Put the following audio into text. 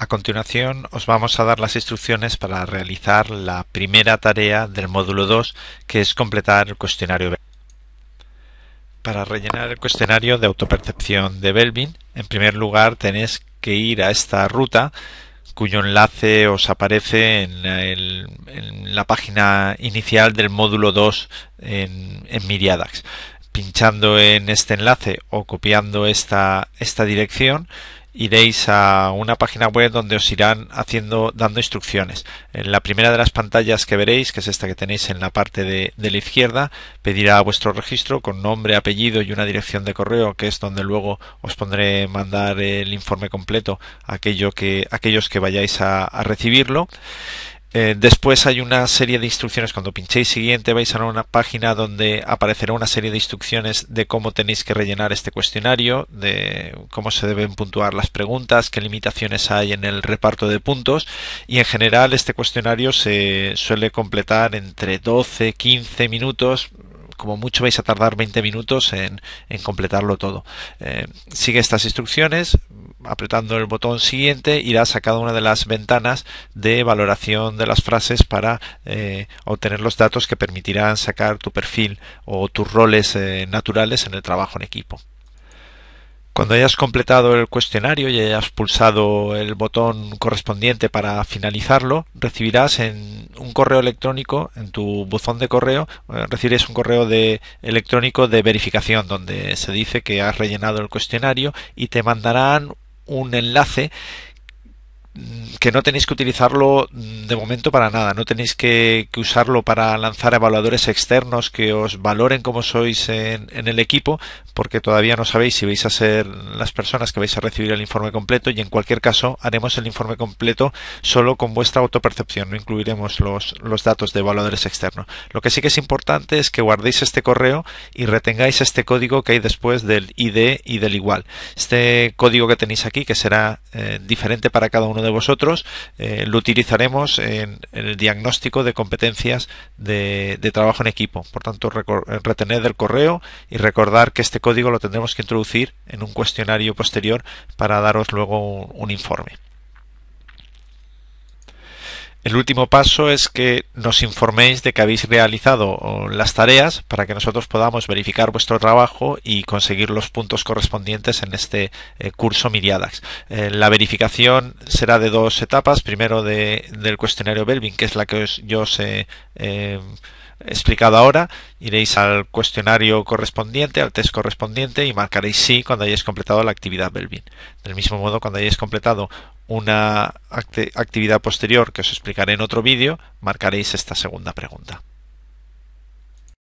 A continuación os vamos a dar las instrucciones para realizar la primera tarea del módulo 2 que es completar el cuestionario Para rellenar el cuestionario de autopercepción de Belvin en primer lugar tenéis que ir a esta ruta cuyo enlace os aparece en, la página inicial del módulo 2 en, Miriadax. Pinchando en este enlace o copiando esta dirección iréis a una página web donde os irán haciendo dando instrucciones. En la primera de las pantallas que veréis, que es esta que tenéis en la parte de, la izquierda, pedirá vuestro registro con nombre, apellido y una dirección de correo, que es donde luego os pondré mandar el informe completo a aquello que, aquellos que vayáis a recibirlo. Eh, después hay una serie de instrucciones. Cuando pinchéis siguiente vais a una página donde aparecerá una serie de instrucciones de cómo tenéis que rellenar este cuestionario, de cómo se deben puntuar las preguntas, qué limitaciones hay en el reparto de puntos y en general este cuestionario se suele completar entre 12, 15 minutos, como mucho vais a tardar 20 minutos en, completarlo todo. Eh, sigue estas instrucciones, apretando el botón siguiente irás a cada una de las ventanas de valoración de las frases para eh, obtener los datos que permitirán sacar tu perfil o tus roles eh, naturales en el trabajo en equipo. Cuando hayas completado el cuestionario y hayas pulsado el botón correspondiente para finalizarlo, recibirás en un correo electrónico, en tu buzón de correo, eh, recibirás un correo de electrónico de verificación donde se dice que has rellenado el cuestionario y te mandarán un enlace que no tenéis que utilizarlo de momento para nada, no tenéis que, usarlo para lanzar evaluadores externos que os valoren como sois en, el equipo, porque todavía no sabéis si vais a ser las personas que vais a recibir el informe completo y en cualquier caso haremos el informe completo solo con vuestra autopercepción, no incluiremos los, datos de evaluadores externos. Lo que sí que es importante es que guardéis este correo y retengáis este código que hay después del ID y del igual. Este código que tenéis aquí, que será eh, diferente para cada uno de vosotros, eh, lo utilizaremos en, el diagnóstico de competencias de, trabajo en equipo. Por tanto, retened el correo y recordar que este código lo tendremos que introducir en un cuestionario posterior para daros luego un informe. El último paso es que nos informéis de que habéis realizado las tareas para que nosotros podamos verificar vuestro trabajo y conseguir los puntos correspondientes en este eh, curso Miriadax. Eh, la verificación será de dos etapas. Primero de, del cuestionario Belvin, que es la que yo os he eh, explicado ahora, iréis al cuestionario correspondiente, al test correspondiente y marcaréis sí cuando hayáis completado la actividad Belvin. Del mismo modo, cuando hayáis completado una actividad posterior que os explicaré en otro vídeo, marcaréis esta segunda pregunta.